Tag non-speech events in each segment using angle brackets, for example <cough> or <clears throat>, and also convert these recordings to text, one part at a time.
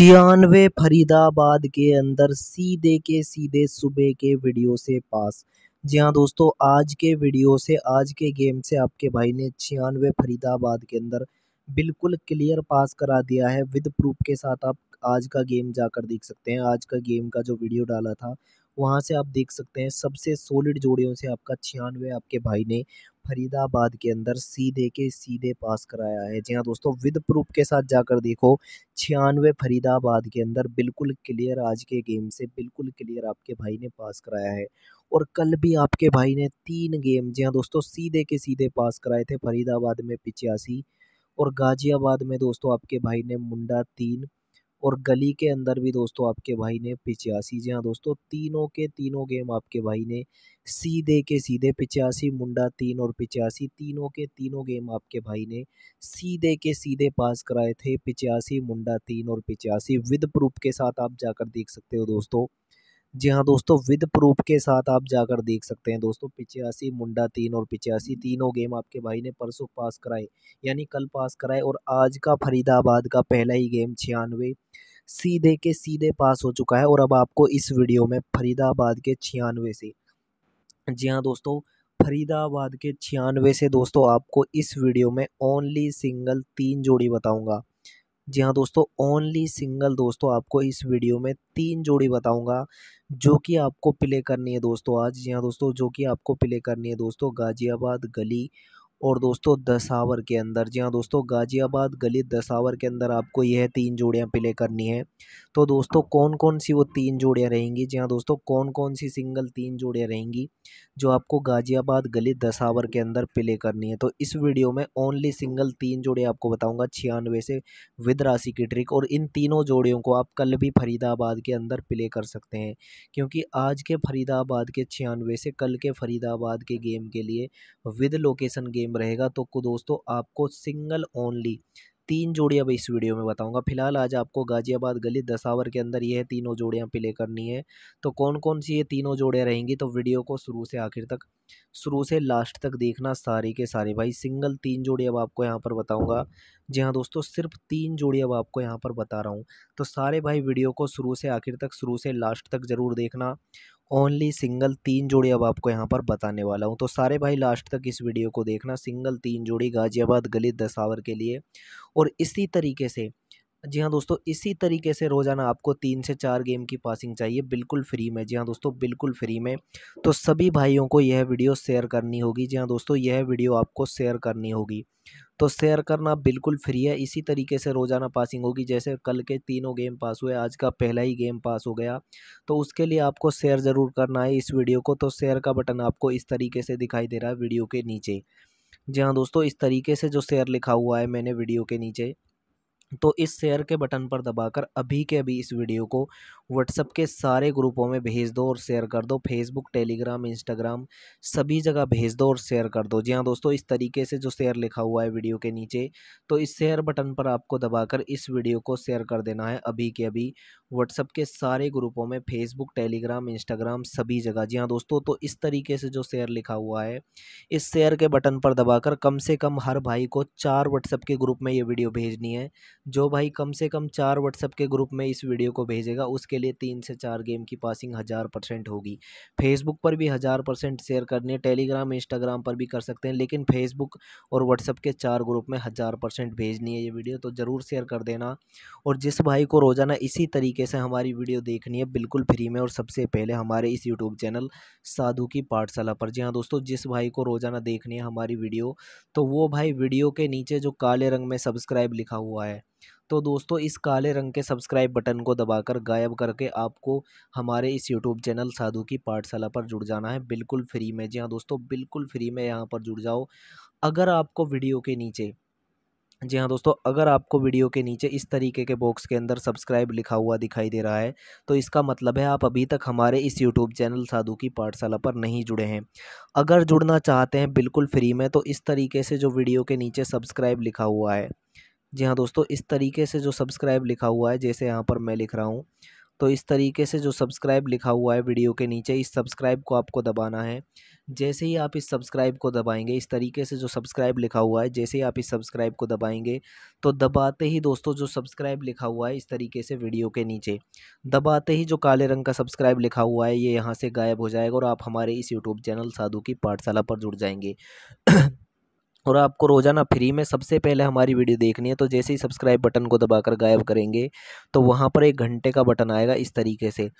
छियानवे फरीदाबाद के अंदर सीधे के सीधे सुबह के वीडियो से पास जी हाँ दोस्तों आज के वीडियो से आज के गेम से आपके भाई ने छियानवे फरीदाबाद के अंदर बिल्कुल क्लियर पास करा दिया है विद प्रूफ के साथ आप आज का गेम जाकर देख सकते हैं आज का गेम का जो वीडियो डाला था वहाँ से आप देख सकते हैं सबसे सॉलिड जोड़ियों से आपका छियानवे आपके भाई ने फरीदाबाद के अंदर सीधे के सीधे पास कराया है जी हाँ दोस्तों विद प्रूफ के साथ जाकर देखो छियानवे फरीदाबाद के अंदर बिल्कुल क्लियर आज के गेम से बिल्कुल क्लियर आपके भाई ने पास कराया है और कल भी आपके भाई ने तीन गेम जी हाँ दोस्तों सीधे के सीधे पास कराए थे फरीदाबाद में पिचासी और गाजियाबाद में दोस्तों आपके भाई ने मुंडा तीन और गली के अंदर भी दोस्तों आपके भाई ने पिचासी जी हाँ दोस्तों तीनों के तीनों गेम आपके भाई ने सीधे के सीधे पिचासी मुंडा तीन और पिचासी तीनों के तीनों गेम आपके भाई ने सीधे के सीधे पास कराए थे पिचासी मुंडा तीन और पिचासी विद प्रूफ के साथ आप जाकर देख सकते हो दोस्तों जी हाँ दोस्तों विद प्रूफ के साथ आप जाकर देख सकते हैं दोस्तों पिचासी मुंडा तीन और पिचासी तीनों गेम आपके भाई ने परसों पास कराए यानी कल पास कराए और आज का फरीदाबाद का पहला ही गेम छियानवे सीधे के सीधे पास हो चुका है और अब आपको इस वीडियो में फरीदाबाद के छियानवे से जी हाँ दोस्तों फरीदाबाद के छियानवे से दोस्तों आपको इस वीडियो में ओनली सिंगल तीन जोड़ी बताऊँगा जी हाँ दोस्तों ओनली सिंगल दोस्तों आपको इस वीडियो में तीन जोड़ी बताऊंगा जो कि आपको प्ले करनी है दोस्तों आज जी हाँ दोस्तों जो कि आपको प्ले करनी है दोस्तों गाज़ियाबाद गली और दोस्तों दसावर के अंदर जी हाँ दोस्तों गाजियाबाद गली दसावर के अंदर आपको यह तीन जोड़ियाँ प्ले करनी है तो दोस्तों कौन कौन सी वो तीन जोड़ियाँ रहेंगी जी हाँ दोस्तों कौन कौन सी सिंगल तीन जोड़ियाँ रहेंगी जो आपको गाजियाबाद गली दसावर के अंदर प्ले करनी है तो इस वीडियो में ओनली सिंगल तीन जोड़े आपको बताऊँगा छियानवे से विद राशि की ट्रिक और इन तीनों जोड़ियों को आप कल भी फरीदाबाद के अंदर प्ले कर सकते हैं क्योंकि आज के फरीदाबाद के छियानवे से कल के फरीदाबाद के गेम के लिए विद लोकेशन गेम सेम रहेगा तो दोस्तों आपको सिंगल ओनली तीन जोड़ियाँ भी इस वीडियो में बताऊंगा फिलहाल आज आपको गाजियाबाद गली दसावर के अंदर यह तीनों जोड़ियाँ प्ले करनी है तो कौन कौन सी ये तीनों जोड़ियाँ रहेंगी तो वीडियो को शुरू से आखिर तक शुरू से लास्ट तक देखना सारे के सारे भाई सिंगल तीन जोड़ी अब आपको यहाँ पर बताऊँगा जी हाँ दोस्तों सिर्फ तीन जोड़ी अब आपको यहाँ पर बता रहा हूँ तो सारे भाई वीडियो को शुरू से आखिर तक शुरू से लास्ट तक ज़रूर देखना ओनली सिंगल तीन जोड़ी अब आपको यहाँ पर बताने वाला हूँ तो सारे भाई लास्ट तक इस वीडियो को देखना सिंगल तीन जोड़ी गाजियाबाद गली दसावर के लिए और इसी तरीके से जी हाँ दोस्तों इसी तरीके से रोज़ाना आपको तीन से चार गेम की पासिंग चाहिए बिल्कुल फ्री में जी हाँ दोस्तों बिल्कुल फ्री में तो सभी भाइयों को यह वीडियो शेयर करनी होगी जी हाँ दोस्तों यह वीडियो आपको शेयर करनी होगी तो शेयर करना बिल्कुल फ्री है इसी तरीके से रोज़ाना पासिंग होगी जैसे कल के तीनों गेम पास हुए आज का पहला ही गेम पास हो गया तो उसके लिए आपको शेयर ज़रूर करना है इस वीडियो को तो शेयर का बटन आपको इस तरीके से दिखाई दे रहा है वीडियो के नीचे जी हाँ दोस्तों इस तरीके से जो शेयर लिखा हुआ है मैंने वीडियो के नीचे तो इस शेयर के बटन पर दबाकर अभी के अभी इस वीडियो को व्हाट्सअप के सारे ग्रुपों में भेज दो और शेयर कर दो फेसबुक टेलीग्राम इंस्टाग्राम सभी जगह भेज दो और शेयर कर दो जी हाँ दोस्तों इस तरीके से जो शेयर लिखा हुआ है वीडियो के नीचे तो इस शेयर बटन पर आपको दबाकर इस वीडियो को शेयर कर देना है अभी के अभी व्हाट्सअप के सारे ग्रुपों में फेसबुक टेलीग्राम इंस्टाग्राम सभी जगह जी हाँ दोस्तों तो इस तरीके से जो शेयर लिखा हुआ है इस शेयर के बटन पर दबाकर कम से कम हर भाई को चार व्हाट्सएप के ग्रुप में ये वीडियो भेजनी है जो भाई कम से कम चार व्हाट्सएप के ग्रुप में इस वीडियो को भेजेगा उसके लिए तीन से चार गेम की पासिंग हज़ार परसेंट होगी फेसबुक पर भी हज़ार परसेंट शेयर करनी है टेलीग्राम इंस्टाग्राम पर भी कर सकते हैं लेकिन फेसबुक और व्हाट्सएप के चार ग्रुप में हज़ार परसेंट भेजनी है ये वीडियो तो ज़रूर शेयर कर देना और जिस भाई को रोज़ाना इसी तरीके से हमारी वीडियो देखनी है बिल्कुल फ्री में और सबसे पहले हमारे इस यूट्यूब चैनल साधु की पाठशाला पर जी हाँ दोस्तों जिस भाई को रोज़ाना देखनी है हमारी वीडियो तो वो भाई वीडियो के नीचे जो काले रंग में सब्सक्राइब लिखा हुआ है तो दोस्तों इस काले रंग के सब्सक्राइब बटन को दबाकर गायब करके आपको हमारे इस यूट्यूब चैनल साधु की पाठशाला पर जुड़ जाना है बिल्कुल फ्री में जी हाँ दोस्तों बिल्कुल फ्री में यहाँ पर जुड़ जाओ अगर आपको वीडियो के नीचे जी हाँ दोस्तों अगर आपको वीडियो के नीचे इस तरीके के बॉक्स के अंदर सब्सक्राइब लिखा हुआ दिखाई दे रहा है तो इसका मतलब है आप अभी तक हमारे इस यूट्यूब चैनल साधु की पाठशाला पर नहीं जुड़े हैं अगर जुड़ना चाहते हैं बिल्कुल फ्री में तो इस तरीके से जो वीडियो के नीचे सब्सक्राइब लिखा हुआ है जी हाँ दोस्तों इस तरीके से जो सब्सक्राइब लिखा हुआ है जैसे यहाँ पर मैं लिख रहा हूँ तो इस तरीके से जो सब्सक्राइब लिखा हुआ है वीडियो के नीचे इस सब्सक्राइब को आपको दबाना है जैसे ही आप इस सब्सक्राइब को दबाएंगे इस तरीके से जो सब्सक्राइब लिखा हुआ है जैसे ही आप इस सब्सक्राइब को दबाएंगे तो दबाते ही दोस्तों जो सब्सक्राइब लिखा हुआ है इस तरीके से वीडियो के नीचे दबाते ही जो काले रंग का सब्सक्राइब लिखा हुआ है ये यहाँ से गायब हो जाएगा और आप हमारे इस यूट्यूब चैनल साधु की पाठशाला पर जुड़ जाएंगे और आपको रोज़ाना फ्री में सबसे पहले हमारी वीडियो देखनी है तो जैसे ही सब्सक्राइब बटन को दबाकर गायब करेंगे तो वहाँ पर एक घंटे का बटन आएगा इस तरीके से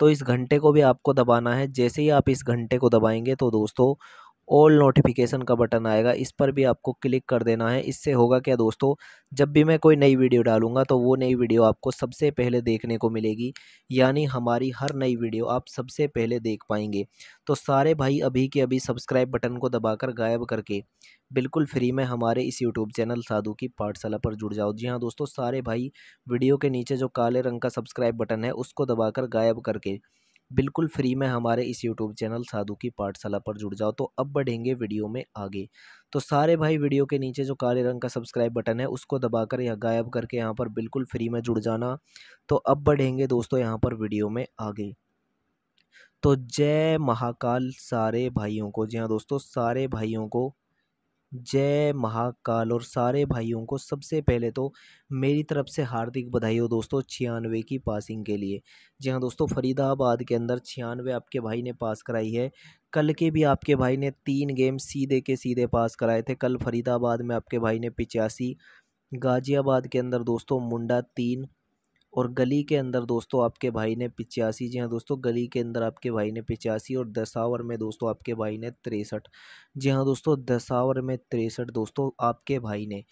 तो इस घंटे को भी आपको दबाना है जैसे ही आप इस घंटे को दबाएंगे तो दोस्तों ऑल नोटिफिकेशन का बटन आएगा इस पर भी आपको क्लिक कर देना है इससे होगा क्या दोस्तों जब भी मैं कोई नई वीडियो डालूंगा तो वो नई वीडियो आपको सबसे पहले देखने को मिलेगी यानी हमारी हर नई वीडियो आप सबसे पहले देख पाएंगे तो सारे भाई अभी के अभी सब्सक्राइब बटन को दबाकर गायब करके बिल्कुल फ्री में हमारे इस यूट्यूब चैनल साधु की पाठशाला पर जुड़ जाओ जी हाँ दोस्तों सारे भाई वीडियो के नीचे जो काले रंग का सब्सक्राइब बटन है उसको दबाकर गायब करके बिल्कुल फ्री में हमारे इस यूट्यूब चैनल साधु की पाठशाला पर जुड़ जाओ तो अब बढ़ेंगे वीडियो में आगे तो सारे भाई वीडियो के नीचे जो काले रंग का सब्सक्राइब बटन है उसको दबाकर या गायब करके यहाँ पर बिल्कुल फ्री में जुड़ जाना तो अब बढ़ेंगे दोस्तों यहाँ पर वीडियो में आगे तो जय महाकाल सारे भाइयों को जी हाँ दोस्तों सारे भाइयों को जय महाकाल और सारे भाइयों को सबसे पहले तो मेरी तरफ से हार्दिक बधाई हो दोस्तों छियानवे की पासिंग के लिए जी हाँ दोस्तों फरीदाबाद के अंदर छियानवे आपके भाई ने पास कराई है कल के भी आपके भाई ने तीन गेम सीधे के सीधे पास कराए थे कल फरीदाबाद में आपके भाई ने पिचासी गाज़ियाबाद के अंदर दोस्तों मुंडा तीन और गली के अंदर दोस्तों आपके भाई ने पिचासी जी हाँ दोस्तों गली के अंदर आपके भाई ने पिचासी और दशावर में दोस्तों आपके भाई ने तिरसठ जी हाँ दोस्तों दशावर में तिरसठ दोस्तों आपके भाई ने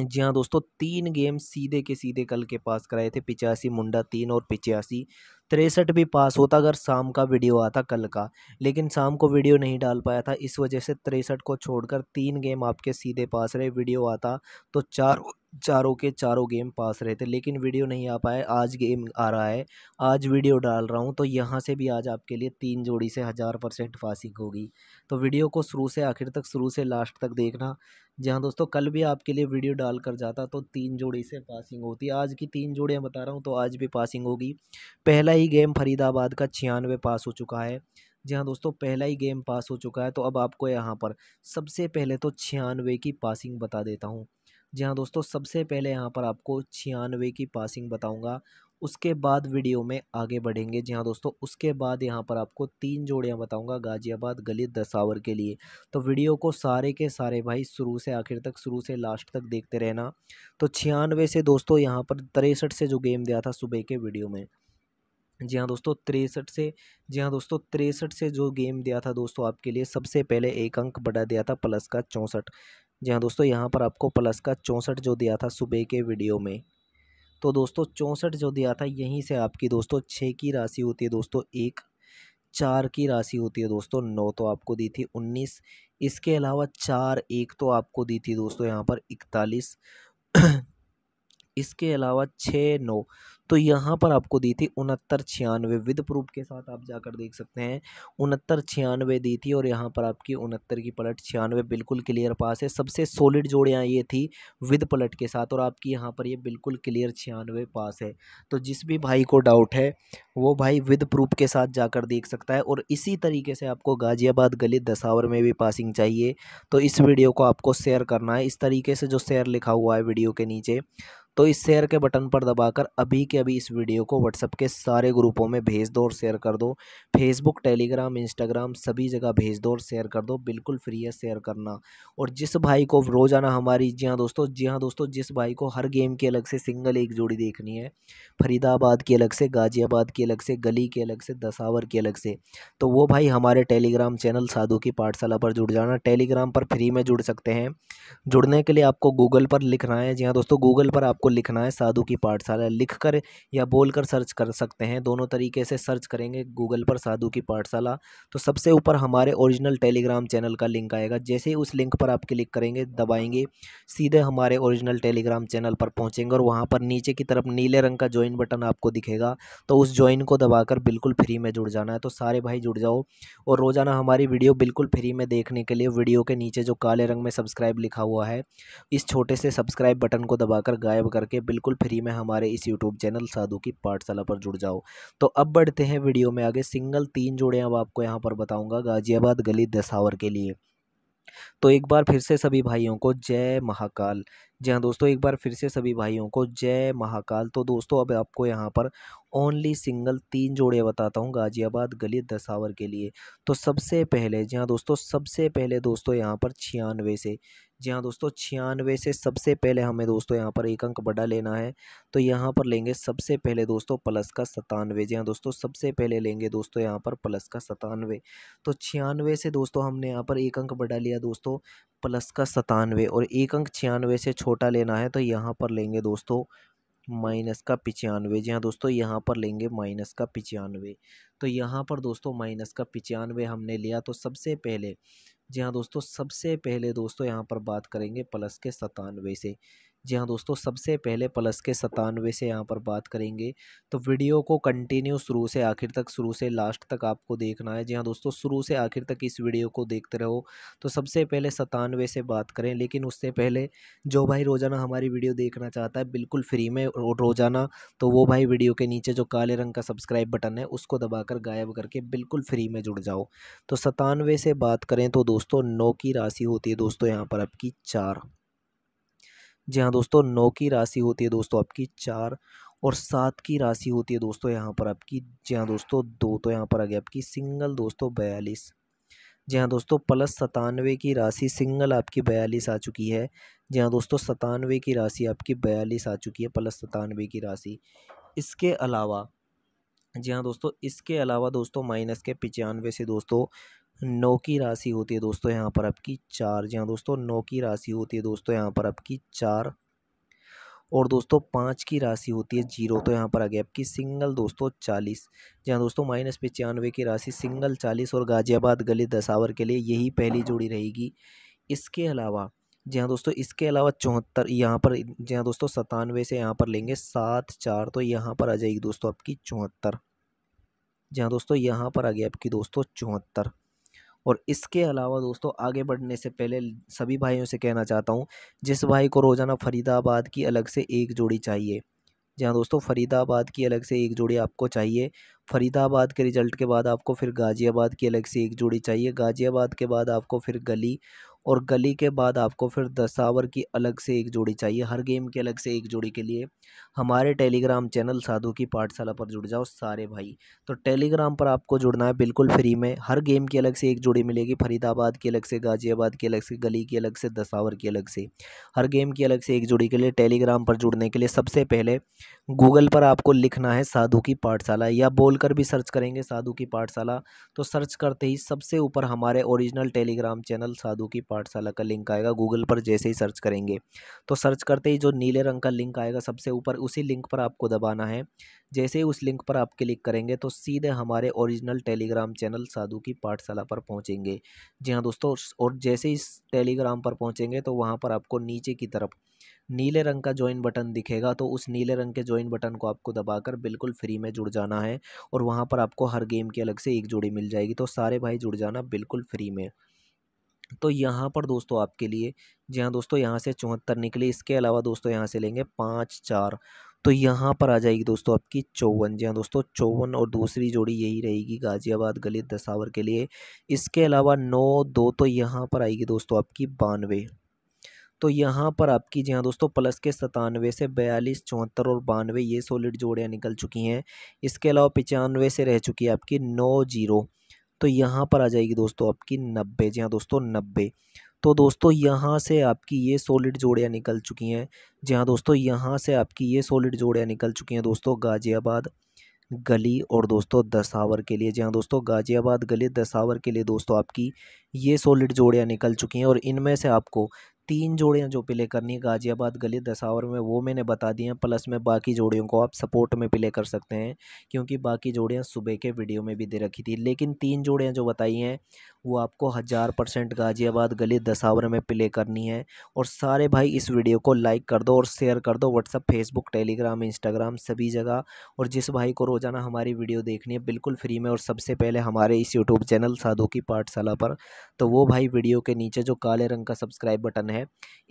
जी हाँ दोस्तों तीन गेम सीधे के सीधे कल के पास कराए थे पिचासी मुंडा तीन और पिचासी तिरसठ भी पास होता अगर शाम का वीडियो आता कल का लेकिन शाम को वीडियो नहीं डाल पाया था इस वजह से तिरसठ को छोड़कर तीन गेम आपके सीधे पास रहे वीडियो आता तो चार चारों के चारों गेम पास रहे थे लेकिन वीडियो नहीं आ पाए आज गेम आ रहा है आज वीडियो डाल रहा हूँ तो यहाँ से भी आज आपके लिए तीन जोड़ी से हज़ार परसेंट फासिंग होगी तो वीडियो को शुरू से आखिर तक शुरू से लास्ट तक देखना जी हाँ दोस्तों कल भी आपके लिए वीडियो डाल कर जाता तो तीन जोड़ी से पासिंग होती आज की तीन जोड़ियाँ बता रहा हूँ तो आज भी पासिंग होगी पहला ही गेम फरीदाबाद का छियानवे पास हो चुका है जी हाँ दोस्तों पहला ही गेम पास हो चुका है तो अब आपको यहाँ पर सबसे पहले तो छियानवे की पासिंग बता देता हूँ जी हाँ दोस्तों सबसे पहले यहाँ पर आपको छियानवे की पासिंग बताऊँगा उसके बाद वीडियो में आगे बढ़ेंगे जी हाँ दोस्तों उसके बाद यहाँ पर आपको तीन जोड़ियाँ बताऊँगा गाज़ियाबाद गलित दसावर के लिए तो वीडियो को सारे के सारे भाई शुरू से आखिर तक शुरू से लास्ट तक देखते रहना तो छियानवे से दोस्तों यहाँ पर तिरसठ से जो गेम दिया था सुबह के वीडियो में जी हाँ दोस्तों तिरसठ से जी हाँ दोस्तों तिरसठ से जो गेम दिया था दोस्तों आपके लिए सबसे पहले एक अंक बढ़ा दिया था प्लस का चौंसठ जी हाँ दोस्तों यहाँ पर आपको प्लस का चौंसठ जो दिया था सुबह के वीडियो में तो दोस्तों चौंसठ जो दिया था यहीं से आपकी दोस्तों छः की राशि होती है दोस्तों एक चार की राशि होती है दोस्तों नौ तो आपको दी थी उन्नीस इसके अलावा चार एक तो आपको दी थी दोस्तों यहाँ पर इकतालीस <clears throat> इसके अलावा छः नौ तो यहाँ पर आपको दी थी उनहत्तर छियानवे विद प्रूफ के साथ आप जाकर देख सकते हैं उनहत्तर छियानवे दी थी और यहाँ पर आपकी उनहत्तर की पलट छियानवे बिल्कुल क्लियर पास है सबसे सॉलिड जोड़ियाँ ये थी विद पलट के साथ और आपकी यहाँ पर ये बिल्कुल क्लियर छियानवे पास है तो जिस भी भाई को डाउट है वो भाई विद प्रूफ के साथ जाकर देख सकता है और इसी तरीके से आपको गाज़ियाबाद गली दसावर में भी पासिंग चाहिए तो इस वीडियो को आपको शेयर करना है इस तरीके से जो शेयर लिखा हुआ है वीडियो के नीचे तो इस शेयर के बटन पर दबाकर अभी के अभी इस वीडियो को व्हाट्सअप के सारे ग्रुपों में भेज दो और शेयर कर दो फेसबुक टेलीग्राम इंस्टाग्राम सभी जगह भेज दो और शेयर कर दो बिल्कुल फ्री है शेयर करना और जिस भाई को रोज़ाना हमारी जी हाँ दोस्तों जी हाँ दोस्तों जिस भाई को हर गेम की अलग से सिंगल एक जोड़ी देखनी है फरीदाबाद की अलग से गाज़ियाबाद की अलग से गली के अलग से दसावर की अलग से तो वो भाई हमारे टेलीग्राम चैनल साधु की पाठशाला पर जुड़ जाना टेलीग्राम पर फ्री में जुड़ सकते हैं जुड़ने के लिए आपको गूगल पर लिखना है जी हाँ दोस्तों गूगल पर आप आपको लिखना है साधु की पाठशाला लिख कर या बोल कर सर्च कर सकते हैं दोनों तरीके से सर्च करेंगे गूगल पर साधु की पाठशाला तो सबसे ऊपर हमारे ओरिजिनल टेलीग्राम चैनल का लिंक आएगा जैसे ही उस लिंक पर आप क्लिक करेंगे दबाएंगे सीधे हमारे ओरिजिनल टेलीग्राम चैनल पर पहुँचेंगे और वहाँ पर नीचे की तरफ नीले रंग का ज्वाइन बटन आपको दिखेगा तो उस ज्वाइन को दबाकर बिल्कुल फ्री में जुड़ जाना है तो सारे भाई जुड़ जाओ और रोज़ाना हमारी वीडियो बिल्कुल फ्री में देखने के लिए वीडियो के नीचे जो काले रंग में सब्सक्राइब लिखा हुआ है इस छोटे से सब्सक्राइब बटन को दबाकर गायब करके बिल्कुल फ्री में हमारे इस यूट्यूब चैनल साधु की पाठशाला पर जुड़ जाओ तो अब बढ़ते हैं वीडियो में आगे सिंगल तीन जोड़े अब आपको यहाँ पर बताऊँगा गाजियाबाद गली दसावर के लिए तो एक बार फिर से सभी भाइयों को जय महाकाल जी हाँ दोस्तों एक बार फिर से सभी भाइयों को जय महाकाल तो दोस्तों अब आपको यहाँ पर ओनली सिंगल तीन जोड़े बताता हूँ गाज़ियाबाद गली दसावर के लिए तो सबसे पहले जी हाँ दोस्तों सबसे पहले दोस्तों यहाँ पर छियानवे से जी हाँ दोस्तों छियानवे से सबसे पहले हमें दोस्तों यहाँ पर एक अंक बड़ा लेना है तो यहाँ पर लेंगे सबसे पहले दोस्तों प्लस का सतानवे जी हाँ दोस्तों सबसे पहले लेंगे दोस्तों यहाँ पर प्लस का सतानवे तो छियानवे से दोस्तों हमने यहाँ पर एक अंक बड़ा लिया दोस्तों प्लस का सतानवे और एक अंक छियानवे से छोटा लेना है तो यहाँ पर लेंगे दोस्तों माइनस का पिचानवे जी हाँ दोस्तों यहाँ पर लेंगे माइनस का पिचानवे तो यहाँ पर दोस्तों माइनस का पिचानवे हमने लिया तो सबसे पहले जी हाँ दोस्तों सबसे पहले दोस्तों यहाँ पर बात करेंगे प्लस के सतानवे से जी हाँ दोस्तों सबसे पहले प्लस के सतानवे से यहाँ पर बात करेंगे तो वीडियो को कंटिन्यू शुरू से आखिर तक शुरू से लास्ट तक आपको देखना है जी हाँ दोस्तों शुरू से आखिर तक इस वीडियो को देखते रहो तो सबसे पहले सतानवे से बात करें लेकिन उससे पहले जो भाई रोज़ाना हमारी वीडियो देखना चाहता है बिल्कुल फ्री में रोज़ाना तो वो भाई वीडियो के नीचे जो काले रंग का सब्सक्राइब बटन है उसको दबाकर गायब करके बिल्कुल फ्री में जुड़ जाओ तो सतानवे से बात करें तो दोस्तों नौ की राशि होती है दोस्तों यहाँ पर आपकी चार जी हाँ दोस्तों नौ की राशि होती है दोस्तों आपकी चार और सात की राशि होती है दोस्तों यहाँ पर आपकी जी हाँ दोस्तों दो तो यहाँ पर आ गया आपकी सिंगल दोस्तों बयालीस जी हाँ दोस्तों प्लस सतानवे की राशि सिंगल आपकी बयालीस आ चुकी है जी हाँ दोस्तों सतानवे की राशि आपकी बयालीस आ चुकी है प्लस सतानवे की राशि इसके अलावा जी हाँ दोस्तों इसके अलावा दोस्तों माइनस के पचानवे से दोस्तों नौ की राशि होती है दोस्तों यहाँ पर आपकी चार जी हाँ दोस्तों नौ की राशि होती है दोस्तों यहाँ पर आपकी चार और दोस्तों पाँच की राशि होती है जीरो तो यहाँ पर आ गया आपकी सिंगल दोस्तों चालीस जी हाँ दोस्तों माइनस पचानवे की राशि सिंगल चालीस और गाजियाबाद गली दसावर के लिए यही पहली जोड़ी रहेगी इसके अलावा जी हाँ दोस्तों इसके अलावा चौहत्तर यहाँ पर जी हाँ दोस्तों सतानवे से यहाँ पर लेंगे सात चार तो यहाँ पर आ जाएगी दोस्तों आपकी चौहत्तर जी हाँ दोस्तों यहाँ पर आ गई आपकी दोस्तों चौहत्तर और इसके अलावा दोस्तों आगे बढ़ने से पहले सभी भाइयों से कहना चाहता हूँ जिस भाई को रोज़ाना फरीदाबाद की अलग से एक जोड़ी चाहिए जी हाँ दोस्तों फरीदाबाद की अलग से एक जोड़ी आपको चाहिए फरीदाबाद के रिज़ल्ट के बाद आपको फिर गाज़ियाबाद की अलग से एक जोड़ी चाहिए गाज़ियाबाद के बाद आपको फिर गली और गली के बाद आपको फिर दसावर की अलग से एक जोड़ी चाहिए हर गेम के अलग से एक जोड़ी के लिए हमारे टेलीग्राम चैनल साधु की पाठशाला पर जुड़ जाओ सारे भाई तो टेलीग्राम पर आपको जुड़ना है बिल्कुल फ्री में हर गेम की अलग से एक जोड़ी मिलेगी फरीदाबाद की अलग से गाज़ियाबाद की अलग से गली की अलग से दसावर की अलग से हर गेम की अलग से एक जोड़ी के लिए टेलीग्राम पर जुड़ने के लिए सबसे पहले गूगल पर आपको लिखना है साधु की पाठशाला या बोलकर भी सर्च करेंगे साधु की पाठशाला तो सर्च करते ही सबसे ऊपर हमारे ओरिजिनल टेलीग्राम चैनल साधु की पाठशाला का लिंक आएगा गूगल पर जैसे ही सर्च करेंगे तो सर्च करते ही जो नीले रंग का लिंक आएगा सबसे ऊपर उसी लिंक पर आपको दबाना है जैसे ही उस लिंक पर आप क्लिक करेंगे तो सीधे हमारे ओरिजिनल टेलीग्राम चैनल साधु की पाठशाला पर पहुँचेंगे जी हाँ दोस्तों और जैसे ही टेलीग्राम पर पहुँचेंगे तो वहाँ पर आपको नीचे की तरफ नीले रंग का ज्वाइन बटन दिखेगा तो उस नीले रंग के ज्वाइन बटन को आपको दबाकर बिल्कुल फ्री में जुड़ जाना है और वहाँ पर आपको हर गेम के अलग से एक जोड़ी मिल जाएगी तो सारे भाई जुड़ जाना बिल्कुल फ्री में तो यहाँ पर दोस्तों आपके लिए जी हाँ दोस्तों यहाँ से चौहत्तर निकले इसके अलावा दोस्तों यहाँ से लेंगे पाँच चार तो यहाँ पर आ जाएगी दोस्तों आपकी चौवन जी हाँ दोस्तों चौवन और दूसरी जोड़ी यही रहेगी गाज़ियाबाद गली दसावर के लिए इसके अलावा नौ दो तो यहाँ पर आएगी दोस्तों आपकी बानवे तो यहाँ पर आपकी जी हाँ दोस्तों प्लस के सतानवे से बयालीस चौहत्तर और बानवे ये सॉलिड जोड़ियाँ निकल चुकी हैं इसके अलावा पचानवे से रह चुकी है आपकी नौ जीरो तो यहाँ पर आ जाएगी दोस्तों आपकी नब्बे जी हाँ दोस्तों नब्बे तो दोस्तों यहाँ से आपकी ये सॉलिड जोड़ियाँ निकल चुकी हैं जी हाँ दोस्तों यहाँ से आपकी ये सॉलिड जोड़ियाँ निकल चुकी हैं दोस्तों गाज़ियाबाद गली और दोस्तों दसावर के लिए जी हाँ दोस्तों गाज़ियाबाद गली दसावर के लिए दोस्तों आपकी ये सॉलिड जोड़ियाँ निकल चुकी हैं और इनमें से आपको तीन जोड़ियाँ जो प्ले करनी है गाज़ियाबाद गली दसावर में वो मैंने बता दी हैं प्लस में बाकी जोड़ियों को आप सपोर्ट में प्ले कर सकते हैं क्योंकि बाकी जोड़ियाँ सुबह के वीडियो में भी दे रखी थी लेकिन तीन जोड़ियाँ जो बताई हैं वो आपको हज़ार परसेंट गाज़ियाबाद गली दसावर में प्ले करनी है और सारे भाई इस वीडियो को लाइक कर दो और शेयर कर दो व्हाट्सअप फेसबुक टेलीग्राम इंस्टाग्राम सभी जगह और जिस भाई को रोज़ाना हमारी वीडियो देखनी है बिल्कुल फ्री में और सबसे पहले हमारे इस यूट्यूब चैनल साधु की पाठशाला पर तो वो भाई वीडियो के नीचे जो काले रंग का सब्सक्राइब बटन है है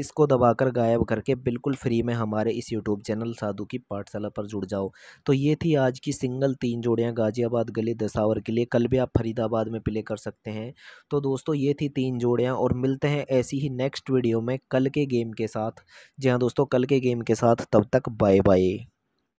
इसको दबाकर गायब करके बिल्कुल फ्री में हमारे इस यूट्यूब चैनल साधु की पाठशाला पर जुड़ जाओ तो ये थी आज की सिंगल तीन जोड़ियाँ गाज़ियाबाद गली दसावर के लिए कल भी आप फरीदाबाद में प्ले कर सकते हैं तो दोस्तों ये थी तीन जोड़ियाँ और मिलते हैं ऐसी ही नेक्स्ट वीडियो में कल के गेम के साथ जी हाँ दोस्तों कल के गेम के साथ तब तक बाय बाय